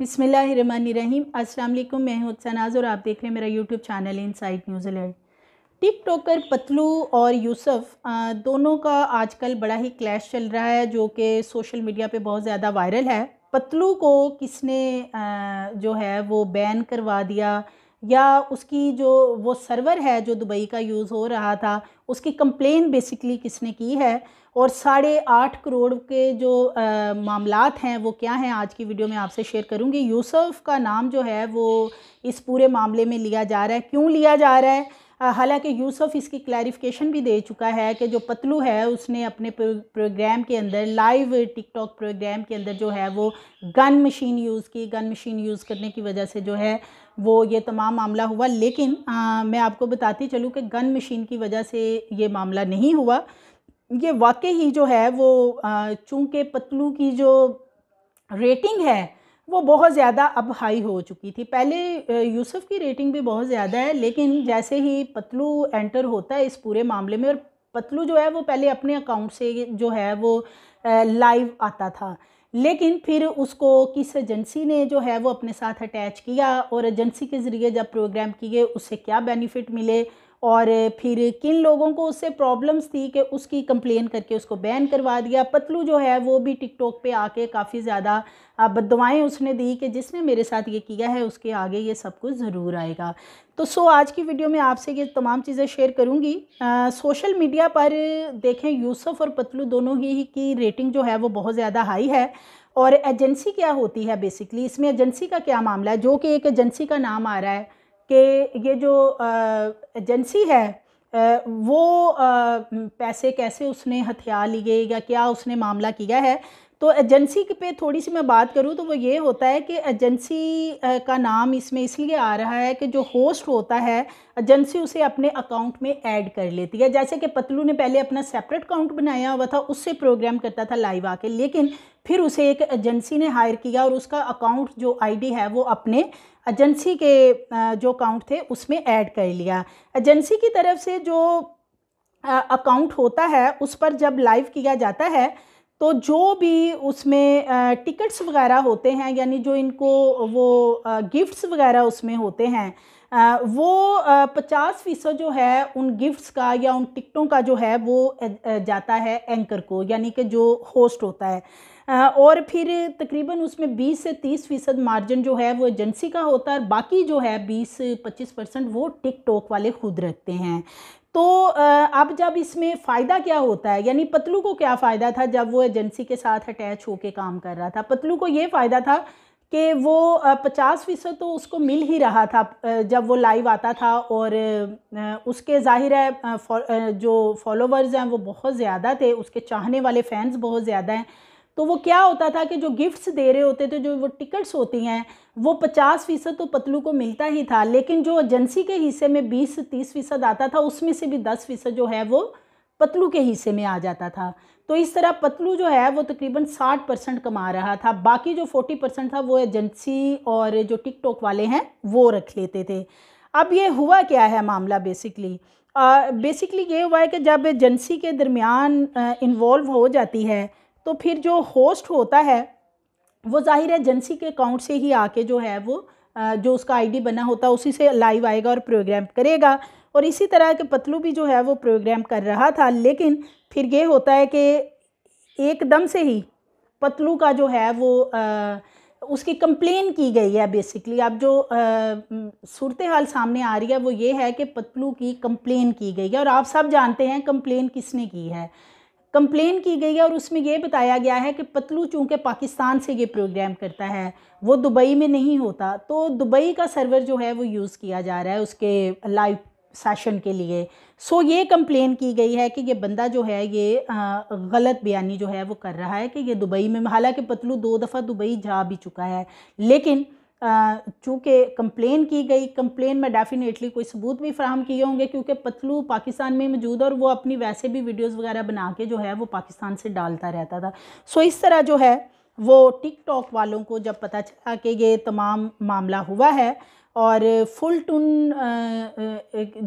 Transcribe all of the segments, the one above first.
बिसमीम असल मैं हुसनाज और आप देख रहे हैं मेरा YouTube channel site New Zealand TikToker Patlu और यूसुफ दोनों का आजकल बड़ा ही क्लैश चल रहा है जो कि सोशल मीडिया पे बहुत ज़्यादा वायरल है पतलू को किसने जो है वो बैन करवा दिया या उसकी जो वो सर्वर है जो दुबई का यूज़ हो रहा था उसकी कंप्लेन बेसिकली किसने की है और साढ़े आठ करोड़ के जो मामला हैं वो क्या हैं आज की वीडियो में आपसे शेयर करूँगी यूसुफ का नाम जो है वो इस पूरे मामले में लिया जा रहा है क्यों लिया जा रहा है हालांकि यूसुफ इसकी क्लैरिफिकेशन भी दे चुका है कि जो पतलू है उसने अपने प्रोग्राम के अंदर लाइव टिकटॉक प्रोग्राम के अंदर जो है वो गन मशीन यूज़ की गन मशीन यूज़ करने की वजह से जो है वो ये तमाम मामला हुआ लेकिन आ, मैं आपको बताती चलूँ कि गन मशीन की वजह से ये मामला नहीं हुआ ये वाकई ही जो है वो चूँकि पतलू की जो रेटिंग है वो बहुत ज़्यादा अब हाई हो चुकी थी पहले यूसुफ की रेटिंग भी बहुत ज़्यादा है लेकिन जैसे ही पतलू एंटर होता है इस पूरे मामले में और पतलू जो है वो पहले अपने अकाउंट से जो है वो लाइव आता था लेकिन फिर उसको किस एजेंसी ने जो है वो अपने साथ अटैच किया और एजेंसी के ज़रिए जब प्रोग्राम किए उससे क्या बेनिफिट मिले और फिर किन लोगों को उससे प्रॉब्लम्स थी कि उसकी कंप्लेन करके उसको बैन करवा दिया पतलू जो है वो भी टिकटॉक पे आके काफ़ी ज़्यादा बदवाएँ उसने दी कि जिसने मेरे साथ ये किया है उसके आगे ये सब कुछ ज़रूर आएगा तो सो आज की वीडियो में आपसे ये तमाम चीज़ें शेयर करूँगी सोशल मीडिया पर देखें यूसुफ और पतलू दोनों ही की रेटिंग जो है वो बहुत ज़्यादा हाई है और एजेंसी क्या होती है बेसिकली इसमें एजेंसी का क्या मामला है जो कि एक एजेंसी का नाम आ रहा है कि ये जो एजेंसी है वो पैसे कैसे उसने हथियार लिए या क्या उसने मामला किया है तो एजेंसी पे थोड़ी सी मैं बात करूँ तो वो ये होता है कि एजेंसी का नाम इसमें इसलिए आ रहा है कि जो होस्ट होता है एजेंसी उसे अपने अकाउंट में ऐड कर लेती है जैसे कि पतलू ने पहले अपना सेपरेट अकाउंट बनाया हुआ था उससे प्रोग्राम करता था लाइव आके लेकिन फिर उसे एक एजेंसी ने हायर किया और उसका अकाउंट जो आईडी है वो अपने एजेंसी के जो अकाउंट थे उसमें ऐड कर लिया एजेंसी की तरफ से जो अकाउंट होता है उस पर जब लाइव किया जाता है तो जो भी उसमें टिकट्स वगैरह होते हैं यानी जो इनको वो गिफ्ट्स वगैरह उसमें होते हैं वो पचास फ़ीसद जो है उन गिफ्ट्स का या उन टिकटों का जो है वो जाता है एंकर को यानी कि जो होस्ट होता है और फिर तकरीबन उसमें 20 से 30 फ़ीसद मार्जिन जो है वो एजेंसी का होता है और बाकी जो है 20-25 परसेंट वो टिकटॉक वाले खुद रखते हैं तो अब जब इसमें फ़ायदा क्या होता है यानी पतलू को क्या फ़ायदा था जब वो एजेंसी के साथ अटैच होकर काम कर रहा था पतलू को ये फ़ायदा था कि वो पचास फ़ीसद तो उसको मिल ही रहा था जब वो लाइव आता था और उसके ज़ाहिर है जो फॉलोवर्स हैं वो बहुत ज़्यादा थे उसके चाहने वाले फ़ैन्स बहुत ज़्यादा हैं तो वो क्या होता था कि जो गिफ्ट्स दे रहे होते थे जो वो टिकट्स होती हैं वो पचास फ़ीसद तो पतलू को मिलता ही था लेकिन जो एजेंसी के हिस्से में बीस तीस फ़ीसद आता था उसमें से भी दस फ़ीसद जो है वो पतलू के हिस्से में आ जाता था तो इस तरह पतलू जो है वो तकरीबन साठ परसेंट कमा रहा था बाकी जो फोर्टी परसेंट था वो एजेंसी और जो टिकटॉक वाले हैं वो रख लेते थे अब ये हुआ क्या है मामला बेसिकली बेसिकली ये हुआ है कि जब एजेंसी के दरमियान इन्वॉल्व हो जाती है तो फिर जो होस्ट होता है वो ज़ाहिर एजेंसी के अकाउंट से ही आके जो है वो जो उसका आईडी बना होता है उसी से लाइव आएगा और प्रोग्राम करेगा और इसी तरह के पतलू भी जो है वो प्रोग्राम कर रहा था लेकिन फिर ये होता है कि एकदम से ही पतलू का जो है वो आ, उसकी कंप्लेन की गई है बेसिकली अब जो सूरत हाल सामने आ रही है वो ये है कि पतलू की कंप्लेन की गई है और आप सब जानते हैं कंप्लेन किसने की है कंप्लेन की गई है और उसमें यह बताया गया है कि पतलू चूँकि पाकिस्तान से ये प्रोग्राम करता है वो दुबई में नहीं होता तो दुबई का सर्वर जो है वो यूज़ किया जा रहा है उसके लाइव सेशन के लिए सो ये कंप्लेन की गई है कि ये बंदा जो है ये गलत बयानी जो है वो कर रहा है कि ये दुबई में हालांकि पतलू दो दफ़ा दुबई जा भी चुका है लेकिन चूँकि कंप्लेन की गई कंप्लेन में डेफिनेटली कोई सबूत भी फ्राहम किए होंगे क्योंकि पतलू पाकिस्तान में मौजूद और वो अपनी वैसे भी वीडियोस वगैरह बना के जो है वो पाकिस्तान से डालता रहता था सो इस तरह जो है वो टिकटॉक वालों को जब पता चला कि ये तमाम मामला हुआ है और फुल टून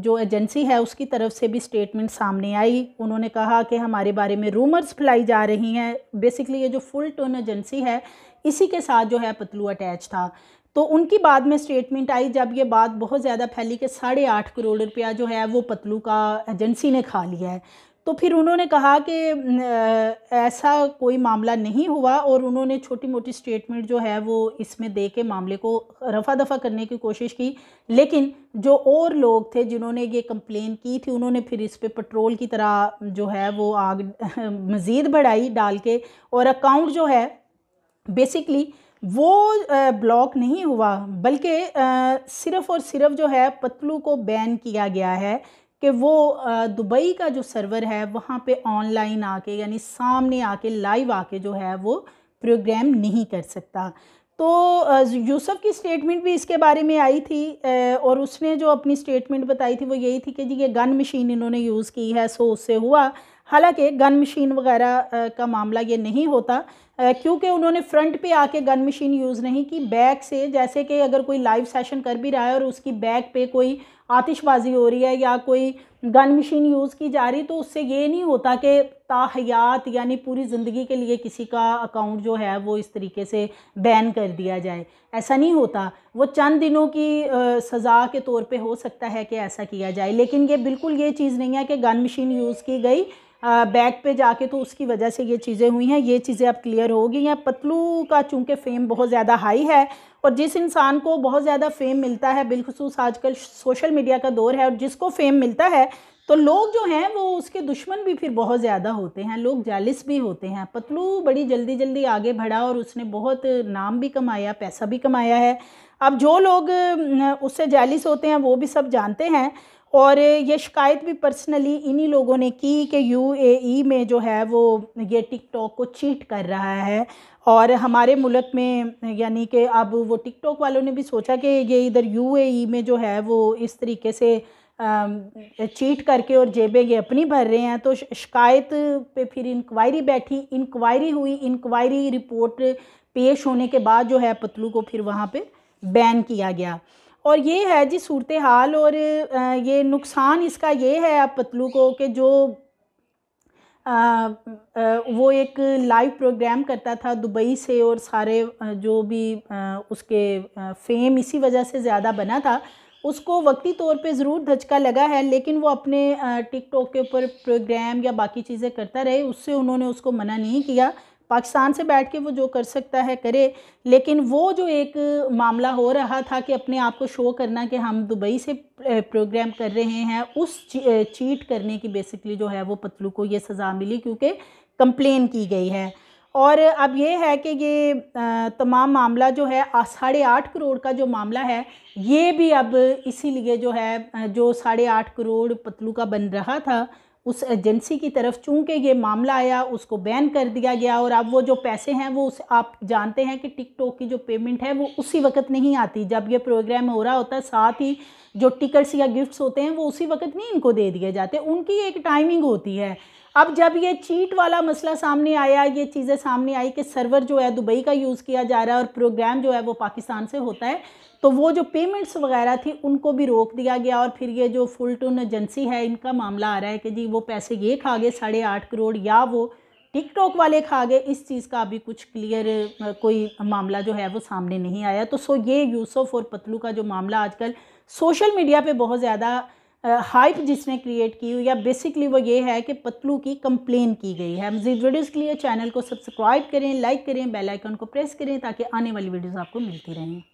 जो एजेंसी है उसकी तरफ से भी स्टेटमेंट सामने आई उन्होंने कहा कि हमारे बारे में रूमर्स फैलाई जा रही हैं बेसिकली ये जो फुल टून एजेंसी है इसी के साथ जो है पतलू अटैच था तो उनकी बाद में स्टेटमेंट आई जब ये बात बहुत ज़्यादा फैली कि साढ़े आठ करोड़ रुपया जो है वो पतलू का एजेंसी ने खा लिया है तो फिर उन्होंने कहा कि ऐसा कोई मामला नहीं हुआ और उन्होंने छोटी मोटी स्टेटमेंट जो है वो इसमें दे के मामले को रफा दफ़ा करने की कोशिश की लेकिन जो और लोग थे जिन्होंने ये कंप्लेन की थी उन्होंने फिर इस पर पेट्रोल की तरह जो है वो आग मज़ीद बढ़ाई डाल के और अकाउंट जो है बेसिकली वो ब्लॉक नहीं हुआ बल्कि सिर्फ़ और सिर्फ जो है पतलू को बैन किया गया है कि वो दुबई का जो सर्वर है वहाँ पे ऑनलाइन आके यानी सामने आके लाइव आके जो है वो प्रोग्राम नहीं कर सकता तो यूसुफ की स्टेटमेंट भी इसके बारे में आई थी और उसने जो अपनी स्टेटमेंट बताई थी वो यही थी कि जी ये गन मशीन इन्होंने यूज़ की है सो उससे हुआ हालांकि गन मशीन वगैरह का मामला ये नहीं होता क्योंकि उन्होंने फ्रंट पे आके गन मशीन यूज़ नहीं की बैक से जैसे कि अगर कोई लाइव सेशन कर भी रहा है और उसकी बैक पे कोई आतिशबाजी हो रही है या कोई गन मशीन यूज़ की जा रही तो उससे ये नहीं होता कि ताहयात यानी पूरी ज़िंदगी के लिए किसी का अकाउंट जो है वो इस तरीके से बैन कर दिया जाए ऐसा नहीं होता वो चंद दिनों की सज़ा के तौर पे हो सकता है कि ऐसा किया जाए लेकिन ये बिल्कुल ये चीज़ नहीं है कि गन मशीन यूज़ की गई बैक पे जाके तो उसकी वजह से ये चीज़ें हुई हैं ये चीज़ें अब क्लियर होगी या पतलू का चूँकि फ़ेम बहुत ज़्यादा हाई है और जिस इंसान को बहुत ज़्यादा फ़ेम मिलता है बिलखसूस आजकल सोशल मीडिया का दौर है और जिसको फ़ेम मिलता है तो लोग जो हैं वो उसके दुश्मन भी फिर बहुत ज़्यादा होते हैं लोग जालिस भी होते हैं पतलू बड़ी जल्दी जल्दी आगे बढ़ा और उसने बहुत नाम भी कमाया पैसा भी कमाया है अब जो लोग उससे जालिस होते हैं वो भी सब जानते हैं और ये शिकायत भी पर्सनली इन्हीं लोगों ने की कि यूएई e में जो है वो ये टिकटॉक को चीट कर रहा है और हमारे मुल्क में यानी कि अब वो टिकटॉक वालों ने भी सोचा कि ये इधर यूएई e में जो है वो इस तरीके से चीट करके और जेबें ये अपनी भर रहे हैं तो शिकायत पे फिर इंक्वायरी बैठी इंक्वायरी हुई इंक्वायरी रिपोर्ट पेश होने के बाद जो है पतलू को फिर वहाँ पर बैन किया गया और ये है जी सूरत हाल और ये नुकसान इसका ये है अब पतलू को कि जो आ, आ, वो एक लाइव प्रोग्राम करता था दुबई से और सारे जो भी आ, उसके फेम इसी वजह से ज़्यादा बना था उसको वक्ती तौर पे ज़रूर धचका लगा है लेकिन वो अपने टिकटॉक के ऊपर प्रोग्राम या बाकी चीज़ें करता रहे उससे उन्होंने उसको मना नहीं किया पाकिस्तान से बैठ के वो जो कर सकता है करे लेकिन वो जो एक मामला हो रहा था कि अपने आप को शो करना कि हम दुबई से प्रोग्राम कर रहे हैं उस चीट करने की बेसिकली जो है वो पतलू को ये सज़ा मिली क्योंकि कंप्लेन की गई है और अब ये है कि ये तमाम मामला जो है साढ़े आठ करोड़ का जो मामला है ये भी अब इसीलिए जो है जो साढ़े आठ करोड़ पतलू का बन रहा था उस एजेंसी की तरफ चूंकि ये मामला आया उसको बैन कर दिया गया और अब वो जो पैसे हैं वो उस आप जानते हैं कि टिकटॉक की जो पेमेंट है वो उसी वक्त नहीं आती जब ये प्रोग्राम हो रहा होता है साथ ही जो टिकट्स या गिफ्ट्स होते हैं वो उसी वक्त नहीं इनको दे दिए जाते उनकी एक टाइमिंग होती है अब जब ये चीट वाला मसला सामने आया ये चीज़ें सामने आई कि सर्वर जो है दुबई का यूज़ किया जा रहा है और प्रोग्राम जो है वो पाकिस्तान से होता है तो वो जो पेमेंट्स वगैरह थी उनको भी रोक दिया गया और फिर ये जो फुल टून एजेंसी है इनका मामला आ रहा है कि जी वो पैसे ये खा गए साढ़े आठ करोड़ या वो टिकटॉक वाले खा गए इस चीज़ का अभी कुछ क्लियर कोई मामला जो है वो सामने नहीं आया तो सो ये यूसुफ और पतलू का जो मामला आजकल सोशल मीडिया पर बहुत ज़्यादा हाइप जिसने क्रिएट की हुई या बेसिकली वो ये है कि पतलू की कंप्लेन की गई है मजीद वीडियोज़ के लिए चैनल को सब्सक्राइब करें लाइक करें बेल आइकन को प्रेस करें ताकि आने वाली वीडियोज़ आपको मिलती रहें